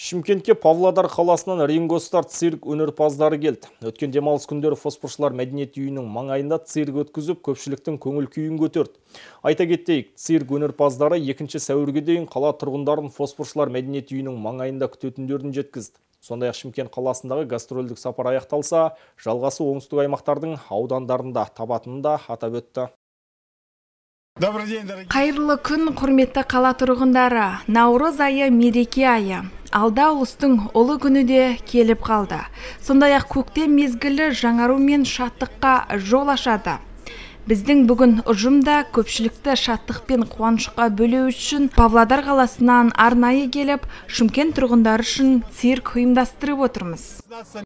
Шымкентке Павлодар қаласынан Стар цирк өнерпаздары келді. Өткен демалыс күндері фосфоршылар мәдениет үйінің маңайында цирк өткізіп, көпшіліктің көңіл күйін көтерді. Айта кетейік, цирк өнерпаздары 2 сәуірге дейін қала тұрғындарын фосфоршылар мәдениет үйінің маңайында күтетіндерін жеткізді. Сондай ақ Шымкент қаласындағы гастрольдік сапар аяқталса, жалғасы оңтүстік аймақтардың аудандарында табатынын да атап өтті. Қайырлы күн құрметті қала тұрғындары. Наурыз айы мереке айы алда ұлыстың ұлы күні де келіп қалды сондай ақ көктем мезгілі жаңару мен шаттыққа жол ашады біздің бүгін ұжымда көпшілікті шаттық пен қуанышқа бөлеу үшін павлодар қаласынан арнайы келіп шымкент тұрғындары үшін цирк ұйымдастырып отырмыз